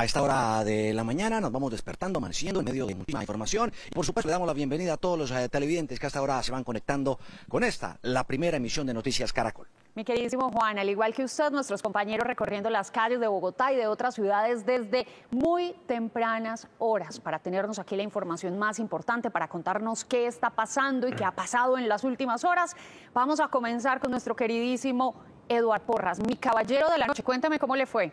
A esta hora de la mañana nos vamos despertando, amaneciendo en medio de muchísima información. Y por supuesto le damos la bienvenida a todos los eh, televidentes que hasta ahora se van conectando con esta, la primera emisión de Noticias Caracol. Mi queridísimo Juan, al igual que usted, nuestros compañeros recorriendo las calles de Bogotá y de otras ciudades desde muy tempranas horas para tenernos aquí la información más importante, para contarnos qué está pasando y qué ha pasado en las últimas horas. Vamos a comenzar con nuestro queridísimo Eduard Porras, mi caballero de la noche. Cuéntame cómo le fue.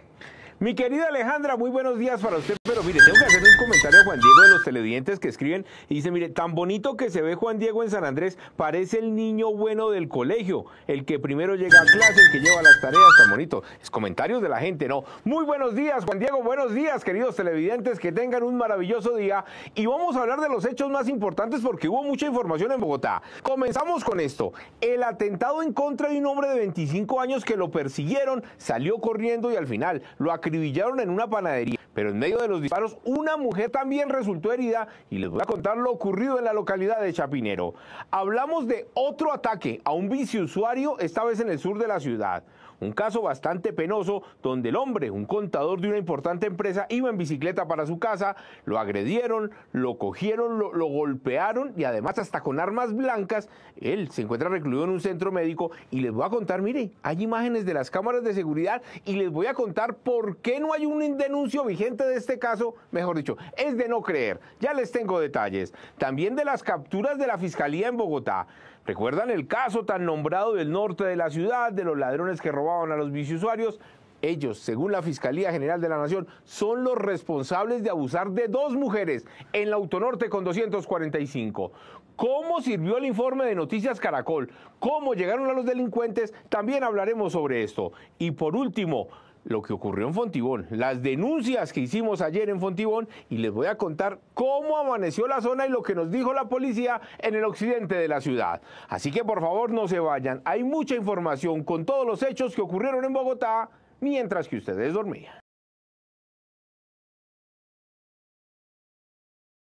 Mi querida Alejandra, muy buenos días para usted. Pero mire, tengo que hacer un comentario a Juan Diego de los televidentes que escriben y dice, mire, tan bonito que se ve Juan Diego en San Andrés, parece el niño bueno del colegio, el que primero llega a clase, el que lleva las tareas, tan bonito. Es comentarios de la gente, ¿no? Muy buenos días, Juan Diego, buenos días, queridos televidentes, que tengan un maravilloso día. Y vamos a hablar de los hechos más importantes porque hubo mucha información en Bogotá. Comenzamos con esto. El atentado en contra de un hombre de 25 años que lo persiguieron, salió corriendo y al final lo acribillaron en una panadería pero en medio de los disparos una mujer también resultó herida y les voy a contar lo ocurrido en la localidad de Chapinero. Hablamos de otro ataque a un biciusuario, esta vez en el sur de la ciudad. Un caso bastante penoso donde el hombre, un contador de una importante empresa, iba en bicicleta para su casa, lo agredieron, lo cogieron, lo, golpearon y además hasta con armas blancas. Él se encuentra recluido en un centro médico y les voy a contar, miren, hay imágenes de las cámaras de seguridad y les voy a contar por qué no hay un denuncio vigente de este caso, mejor dicho, es de no creer. Ya les tengo detalles. También de las capturas de la Fiscalía en Bogotá. ¿Recuerdan el caso tan nombrado del norte de la ciudad, de los ladrones que robaban a los biciusuarios? Ellos, según la Fiscalía General de la Nación, son los responsables de abusar de dos mujeres en la Autonorte con 245. ¿Cómo sirvió el informe de Noticias Caracol? ¿Cómo llegaron a los delincuentes? También hablaremos sobre esto. Y por último, lo que ocurrió en Fontibón, las denuncias que hicimos ayer en Fontibón y les voy a contar cómo amaneció la zona y lo que nos dijo la policía en el occidente de la ciudad. Así que por favor no se vayan, hay mucha información con todos los hechos que ocurrieron en Bogotá mientras que ustedes dormían.